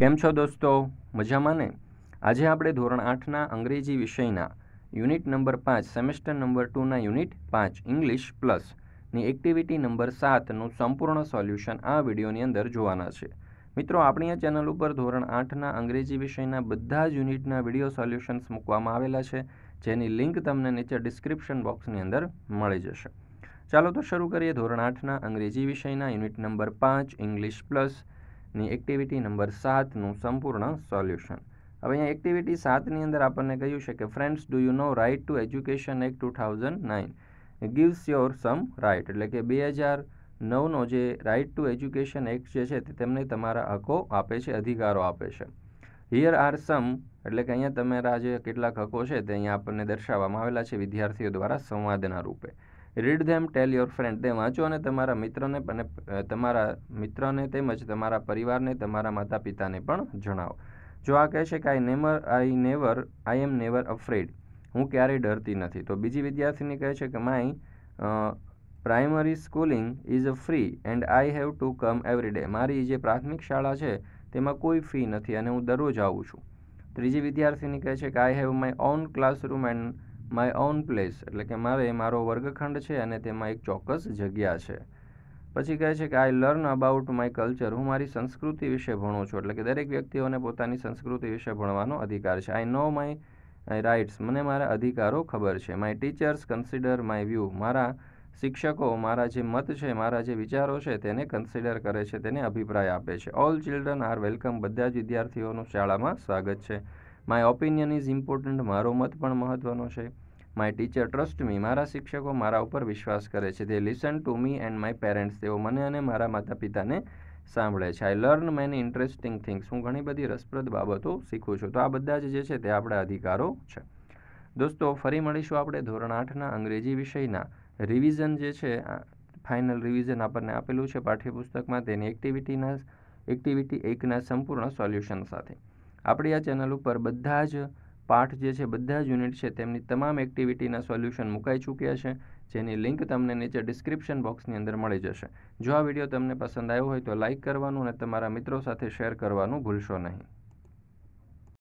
કેમ છો દોસ્તો મજામાં ને આજે આપણે ધોરણ આઠના અંગ્રેજી વિષયના યુનિટ નંબર પાંચ સેમેસ્ટર નંબર ટુના યુનિટ પાંચ ઇંગ્લિશ પ્લસની એક્ટિવિટી નંબર સાતનું સંપૂર્ણ સોલ્યુશન આ વિડીયોની અંદર જોવાના છે મિત્રો આપણી આ ચેનલ ઉપર ધોરણ આઠના અંગ્રેજી વિષયના બધા જ યુનિટના વિડીયો સોલ્યુશન્સ મૂકવામાં આવેલા છે જેની લિંક તમને નીચે ડિસ્ક્રિપ્શન બોક્સની અંદર મળી જશે ચાલો તો શરૂ કરીએ ધોરણ આઠના અંગ્રેજી વિષયના યુનિટ નંબર પાંચ ઇંગ્લિશ પ્લસ ની એક્ટિવિટી નંબર સાતનું સંપૂર્ણ સોલ્યુશન હવે અહીંયા એક્ટિવિટી સાતની અંદર આપણને કહ્યું છે કે friends do you know right to education act two thousand nine gives your some right એટલે કે બે હજાર નવનો જે રાઇટ ટુ એજ્યુકેશન એક્ટ જે છે તે તેમને તમારા હકો આપે છે અધિકારો આપે છે હિયર આર સમ એટલે કે અહીંયા તમારા જે કેટલાક હકો છે તે અહીંયા આપણને દર્શાવવામાં આવેલા છે વિદ્યાર્થીઓ દ્વારા સંવાદના રૂપે read them tell your friend તે વાંચો અને તમારા મિત્રને અને તમારા મિત્રને તેમજ તમારા પરિવારને તમારા માતા પિતાને પણ જણાવો જો આ કહેશે કે I never I never I am never afraid હું ક્યારેય ડરતી નથી તો બીજી વિદ્યાર્થીની કહે છે કે my primary schooling is free and I have to come every day મારી જે પ્રાથમિક શાળા છે તેમાં કોઈ ફી નથી અને હું દરરોજ આવું છું ત્રીજી વિદ્યાર્થીની કહે છે કે I have my own classroom and my own place એટલે કે મારે મારો વર્ગખંડ છે અને તેમાં એક ચોક્કસ જગ્યા છે પછી કહે છે કે I learn about my culture હું મારી સંસ્કૃતિ વિશે ભણું છું એટલે કે દરેક વ્યક્તિઓને પોતાની સંસ્કૃતિ વિશે ભણવાનો અધિકાર છે આઈ નો માય રાઇટ્સ મને મારા અધિકારો ખબર છે my teachers consider my view મારા શિક્ષકો મારા જે મત છે મારા જે વિચારો છે તેને કન્સિડર કરે છે તેને અભિપ્રાય આપે છે ઓલ ચિલ્ડ્રન આર વેલકમ બધા જ વિદ્યાર્થીઓનું શાળામાં સ્વાગત છે માય ઓપિનિયન ઇઝ ઇમ્પોર્ટન્ટ મારો મત પણ મહત્ત્વનો છે માય ટીચર ટ્રસ્ટ મી મારા શિક્ષકો મારા ઉપર વિશ્વાસ કરે છે તે listen to me and my parents તેઓ મને અને મારા માતા પિતાને સાંભળે છે I learn many interesting things હું ઘણી બધી રસપ્રદ બાબતો શીખું છું તો આ બધા જ જે છે તે આપણા અધિકારો છે દોસ્તો ફરી મળીશું આપણે ધોરણ આઠના અંગ્રેજી વિષયના રિવિઝન જે છે ફાઇનલ રિવિઝન આપણને આપેલું છે પાઠ્યપુસ્તકમાં તેની એક્ટિવિટીના એક્ટિવિટી એકના સંપૂર્ણ સોલ્યુશન સાથે આપણી આ ચેનલ ઉપર બધા જ પાઠ જે છે બધા જ યુનિટ છે તેમની તમામ એક્ટિવિટીના સોલ્યુશન મુકાઈ ચૂક્યા છે જેની લિંક તમને નીચે ડિસ્ક્રિપ્શન બોક્સની અંદર મળી જશે જો આ વિડીયો તમને પસંદ આવ્યો હોય તો લાઇક કરવાનું અને તમારા મિત્રો સાથે શેર કરવાનું ભૂલશો નહીં